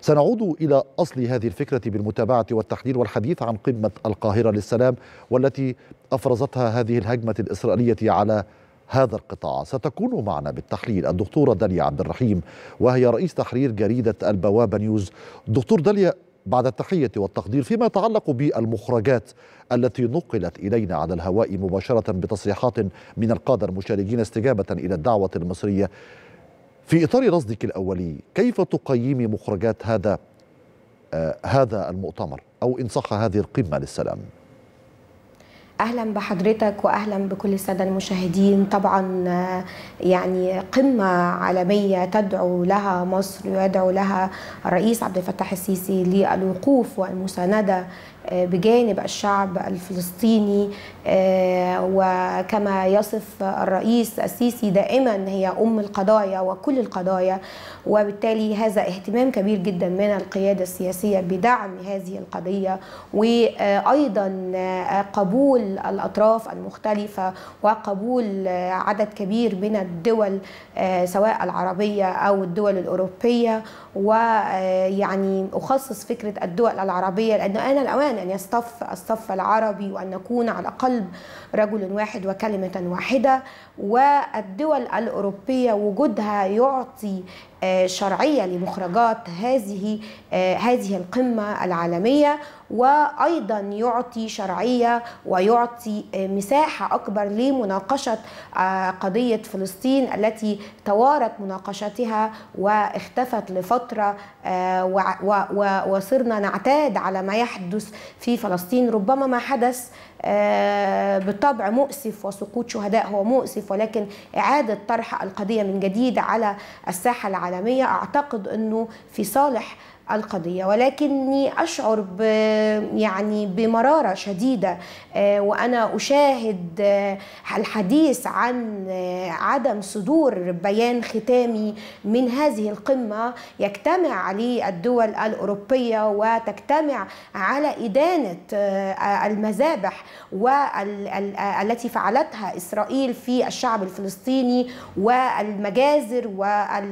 سنعود إلى أصل هذه الفكرة بالمتابعة والتحليل والحديث عن قمة القاهرة للسلام والتي أفرزتها هذه الهجمة الإسرائيلية على هذا القطاع ستكون معنا بالتحليل الدكتورة داليا عبد الرحيم وهي رئيس تحرير جريدة البوابة نيوز دكتور داليا بعد التحية والتقدير فيما يتعلق بالمخرجات التي نقلت إلينا على الهواء مباشرة بتصريحات من القادة المشاركين استجابة إلى الدعوة المصرية في إطار رصدك الأولي كيف تقيمي مخرجات هذا آه هذا المؤتمر أو إن صح هذه القمة للسلام؟ اهلا بحضرتك واهلا بكل الساده المشاهدين طبعا آه، يعني قمه عالميه تدعو لها مصر ويدعو لها الرئيس عبد الفتاح السيسي للوقوف والمسانده آه، بجانب الشعب الفلسطيني آه، وكما يصف الرئيس السيسي دائما هي ام القضايا وكل القضايا وبالتالي هذا اهتمام كبير جدا من القياده السياسيه بدعم هذه القضيه وايضا قبول الأطراف المختلفة وقبول آه، عدد كبير من الدول آه، سواء العربية أو الدول الأوروبية ويعني آه، أخصص فكرة الدول العربية لأنه آن الأوان أن يصطف الصف العربي وأن نكون على قلب رجل واحد وكلمة واحدة والدول الأوروبية وجودها يعطي آه، شرعيه لمخرجات هذه آه، هذه القمه العالميه وايضا يعطي شرعيه ويعطي آه، مساحه اكبر لمناقشه قضيه فلسطين التي توارت مناقشتها واختفت لفتره وصرنا نعتاد على ما يحدث في فلسطين ربما ما حدث بالطبع مؤسف وسقوط شهداء هو مؤسف ولكن اعاده طرح القضيه من جديد على الساحه العالميه العالميه اعتقد انه في صالح القضية ولكني أشعر ب يعني بمرارة شديدة آه، وأنا أشاهد آه، الحديث عن آه، عدم صدور بيان ختامي من هذه القمة يجتمع عليه الدول الأوروبية وتجتمع على إدانة المذابح التي فعلتها إسرائيل في الشعب الفلسطيني والمجازر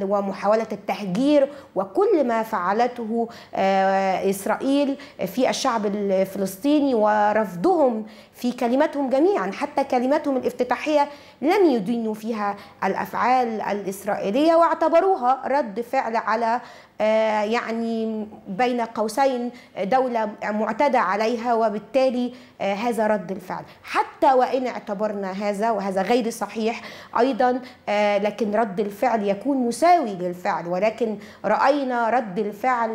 ومحاولة التهجير وكل ما فعلته عليه آه، إسرائيل في الشعب الفلسطيني ورفضهم في كلماتهم جميعا حتى كلماتهم الافتتاحية لم يدينوا فيها الافعال الاسرائيليه واعتبروها رد فعل على آه، يعني بين قوسين دولة معتدى عليها وبالتالي آه، هذا رد الفعل حتى وإن اعتبرنا هذا وهذا غير صحيح أيضا آه، لكن رد الفعل يكون مساوي للفعل ولكن رأينا رد الفعل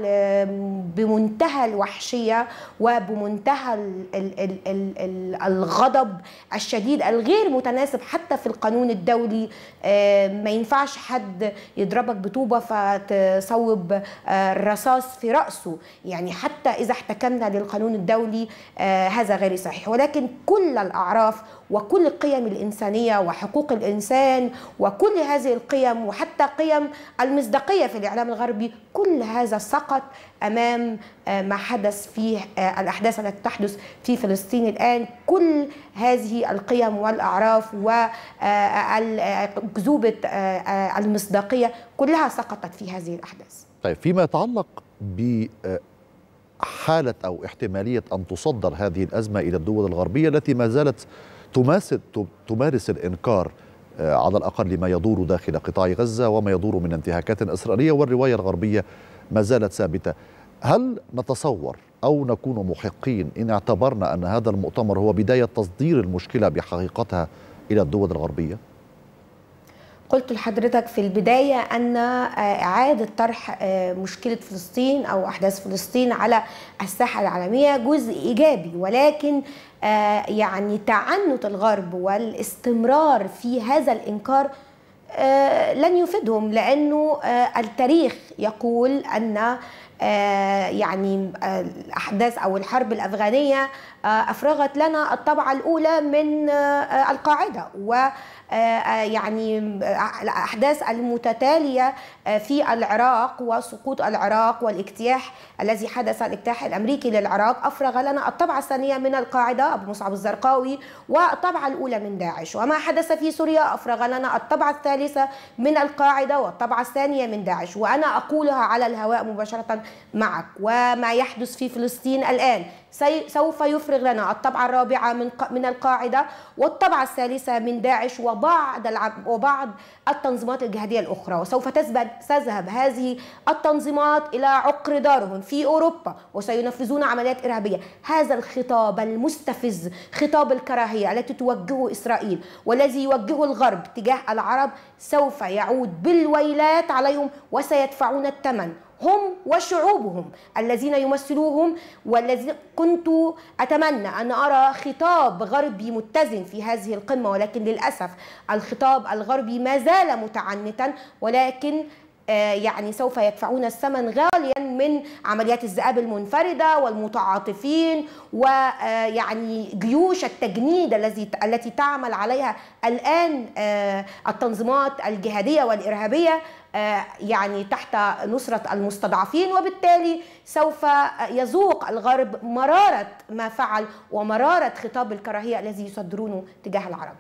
بمنتهى الوحشية وبمنتهى الغضب الشديد الغير متناسب حتى في القانون الدولي آه، ما ينفعش حد يضربك بطوبة فتصوب آه، الرصاص في رأسه يعني حتى إذا احتكمنا للقانون الدولي آه، هذا غير صحيح ولكن كل الأعراف وكل القيم الإنسانية وحقوق الإنسان وكل هذه القيم وحتى قيم المصداقية في الإعلام الغربي كل هذا سقط أمام ما حدث فيه الأحداث التي تحدث في فلسطين الآن كل هذه القيم والأعراف و أكذوبة آه، آه، آه، المصداقية كلها سقطت في هذه الأحداث طيب فيما يتعلق ب حالة أو احتمالية أن تصدر هذه الأزمة إلى الدول الغربية التي ما زالت تمارس الإنكار على الأقل لما يدور داخل قطاع غزة وما يدور من انتهاكات إسرائيلية والرواية الغربية ما زالت ثابتة هل نتصور أو نكون محقين إن اعتبرنا أن هذا المؤتمر هو بداية تصدير المشكلة بحقيقتها الى الدول الغربيه قلت لحضرتك في البداية أن آه، إعادة طرح آه، مشكلة فلسطين أو أحداث فلسطين على الساحة العالمية جزء إيجابي ولكن آه، يعني تعنت الغرب والاستمرار في هذا الإنكار لن يفيدهم لأنه التاريخ يقول أن آه، يعني آه، الأحداث أو الحرب الأفغانية آه، أفرغت لنا الطبعة الأولى من القاعدة و يعني الأحداث المتتالية في العراق وسقوط العراق والاجتياح الذي حدث الاجتياح الأمريكي للعراق أفرغ لنا الطبعة الثانية من القاعدة أبو مصعب الزرقاوي والطبعة الأولى من داعش وما حدث في سوريا أفرغ لنا الطبعة الثالثة من القاعدة والطبعة الثانية من داعش وأنا أقولها على الهواء مباشرة معك وما يحدث في فلسطين الآن سوف يفرغ لنا الطبعة الرابعة من من القاعدة والطبعة الثالثة من داعش وبعض وبعض التنظيمات الجهادية الأخرى وسوف تذهب هذه التنظيمات إلى عقر دارهم في أوروبا وسينفذون عمليات إرهابية هذا الخطاب المستفز خطاب الكراهية التي توجهه إسرائيل والذي يوجهه الغرب تجاه العرب سوف يعود بالويلات عليهم وسيدفعون الثمن هم وشعوبهم الذين يمثلوهم والذي كنت أتمنى أن أرى خطاب غربي متزن في هذه القمة ولكن للأسف الخطاب الغربي ما زال متعنتا ولكن آه، يعني سوف يدفعون الثمن غاليا من عمليات الذئاب المنفرده والمتعاطفين ويعني آه، جيوش التجنيد الذي التي تعمل عليها الان آه، التنظيمات الجهاديه والارهابيه آه، يعني تحت نصرة المستضعفين وبالتالي سوف يذوق الغرب مرارة ما فعل ومرارة خطاب الكراهية الذي يصدرونه تجاه العرب